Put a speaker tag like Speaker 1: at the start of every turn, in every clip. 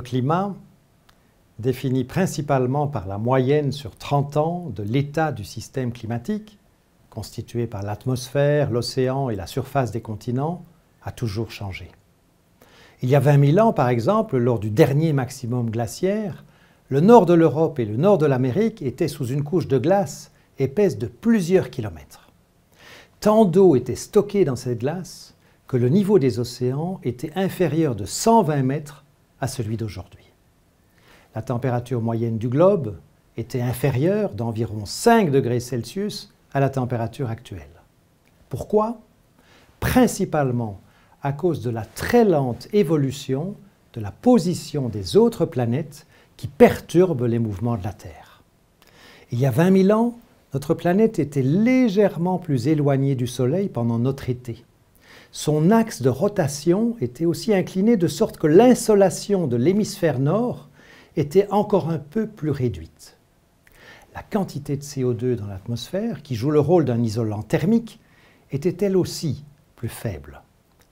Speaker 1: Le climat, défini principalement par la moyenne sur 30 ans de l'état du système climatique, constitué par l'atmosphère, l'océan et la surface des continents, a toujours changé. Il y a 20 000 ans, par exemple, lors du dernier maximum glaciaire, le nord de l'Europe et le nord de l'Amérique étaient sous une couche de glace épaisse de plusieurs kilomètres. Tant d'eau était stockée dans cette glace que le niveau des océans était inférieur de 120 mètres à celui d'aujourd'hui. La température moyenne du globe était inférieure d'environ 5 degrés Celsius à la température actuelle. Pourquoi Principalement à cause de la très lente évolution de la position des autres planètes qui perturbent les mouvements de la Terre. Il y a 20 000 ans, notre planète était légèrement plus éloignée du Soleil pendant notre été son axe de rotation était aussi incliné de sorte que l'insolation de l'hémisphère nord était encore un peu plus réduite. La quantité de CO2 dans l'atmosphère, qui joue le rôle d'un isolant thermique, était elle aussi plus faible,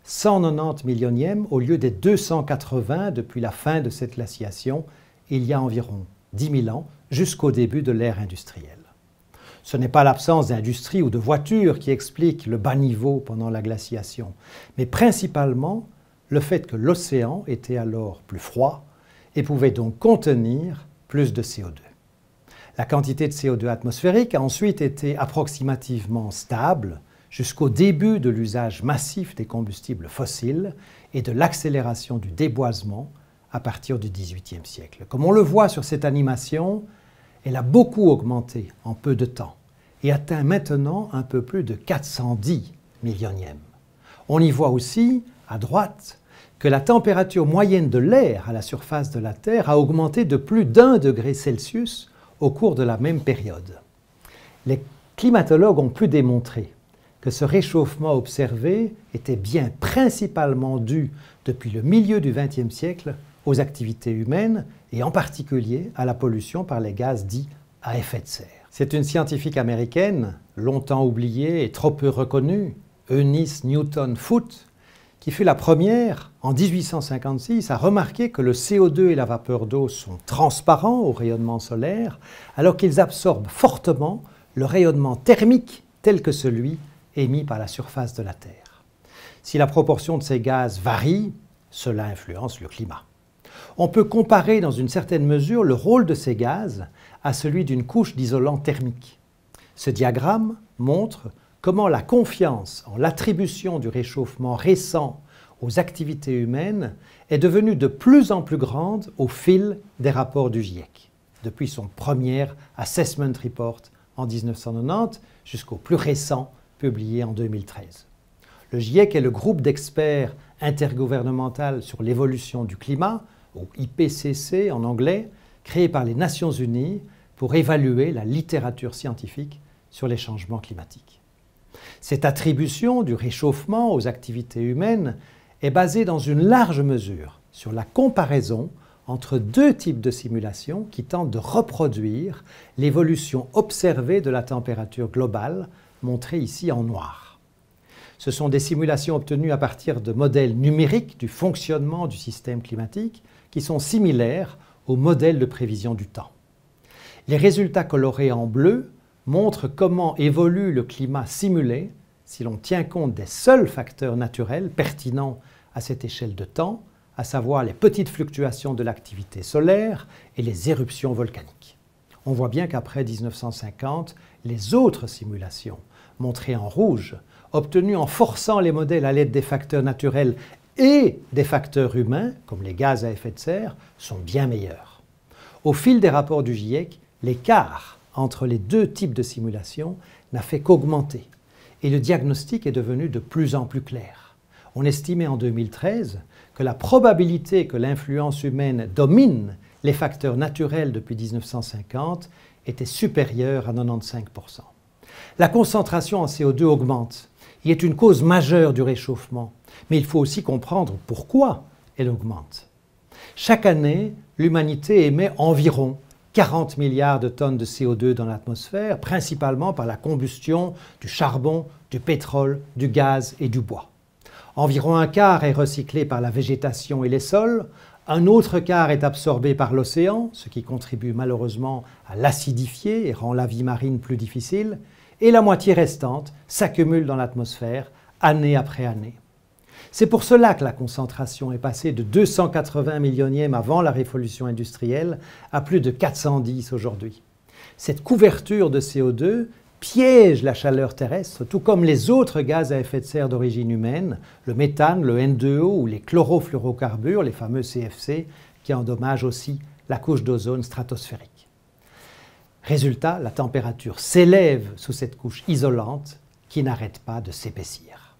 Speaker 1: 190 millionièmes au lieu des 280 depuis la fin de cette glaciation il y a environ 10 000 ans jusqu'au début de l'ère industrielle. Ce n'est pas l'absence d'industrie ou de voitures qui explique le bas niveau pendant la glaciation, mais principalement le fait que l'océan était alors plus froid et pouvait donc contenir plus de CO2. La quantité de CO2 atmosphérique a ensuite été approximativement stable jusqu'au début de l'usage massif des combustibles fossiles et de l'accélération du déboisement à partir du XVIIIe siècle. Comme on le voit sur cette animation, elle a beaucoup augmenté en peu de temps et atteint maintenant un peu plus de 410 millionièmes. On y voit aussi, à droite, que la température moyenne de l'air à la surface de la Terre a augmenté de plus d'un degré Celsius au cours de la même période. Les climatologues ont pu démontrer que ce réchauffement observé était bien principalement dû depuis le milieu du XXe siècle aux activités humaines et en particulier à la pollution par les gaz dits à effet de serre. C'est une scientifique américaine, longtemps oubliée et trop peu reconnue, Eunice Newton Foote, qui fut la première, en 1856, à remarquer que le CO2 et la vapeur d'eau sont transparents au rayonnement solaire, alors qu'ils absorbent fortement le rayonnement thermique tel que celui émis par la surface de la Terre. Si la proportion de ces gaz varie, cela influence le climat. On peut comparer dans une certaine mesure le rôle de ces gaz à celui d'une couche d'isolant thermique. Ce diagramme montre comment la confiance en l'attribution du réchauffement récent aux activités humaines est devenue de plus en plus grande au fil des rapports du GIEC, depuis son premier Assessment Report en 1990 jusqu'au plus récent publié en 2013. Le GIEC est le groupe d'experts intergouvernemental sur l'évolution du climat ou IPCC en anglais, créé par les Nations Unies pour évaluer la littérature scientifique sur les changements climatiques. Cette attribution du réchauffement aux activités humaines est basée dans une large mesure sur la comparaison entre deux types de simulations qui tentent de reproduire l'évolution observée de la température globale, montrée ici en noir. Ce sont des simulations obtenues à partir de modèles numériques du fonctionnement du système climatique, qui sont similaires aux modèles de prévision du temps. Les résultats colorés en bleu montrent comment évolue le climat simulé si l'on tient compte des seuls facteurs naturels pertinents à cette échelle de temps, à savoir les petites fluctuations de l'activité solaire et les éruptions volcaniques. On voit bien qu'après 1950, les autres simulations, montrées en rouge, obtenues en forçant les modèles à l'aide des facteurs naturels et des facteurs humains, comme les gaz à effet de serre, sont bien meilleurs. Au fil des rapports du GIEC, l'écart entre les deux types de simulations n'a fait qu'augmenter et le diagnostic est devenu de plus en plus clair. On estimait en 2013 que la probabilité que l'influence humaine domine les facteurs naturels depuis 1950 était supérieure à 95%. La concentration en CO2 augmente il est une cause majeure du réchauffement. Mais il faut aussi comprendre pourquoi elle augmente. Chaque année, l'humanité émet environ 40 milliards de tonnes de CO2 dans l'atmosphère, principalement par la combustion du charbon, du pétrole, du gaz et du bois. Environ un quart est recyclé par la végétation et les sols, un autre quart est absorbé par l'océan, ce qui contribue malheureusement à l'acidifier et rend la vie marine plus difficile, et la moitié restante s'accumule dans l'atmosphère année après année. C'est pour cela que la concentration est passée de 280 millionièmes avant la révolution industrielle à plus de 410 aujourd'hui. Cette couverture de CO2 piège la chaleur terrestre, tout comme les autres gaz à effet de serre d'origine humaine, le méthane, le N2O ou les chlorofluorocarbures, les fameux CFC, qui endommagent aussi la couche d'ozone stratosphérique. Résultat, la température s'élève sous cette couche isolante qui n'arrête pas de s'épaissir.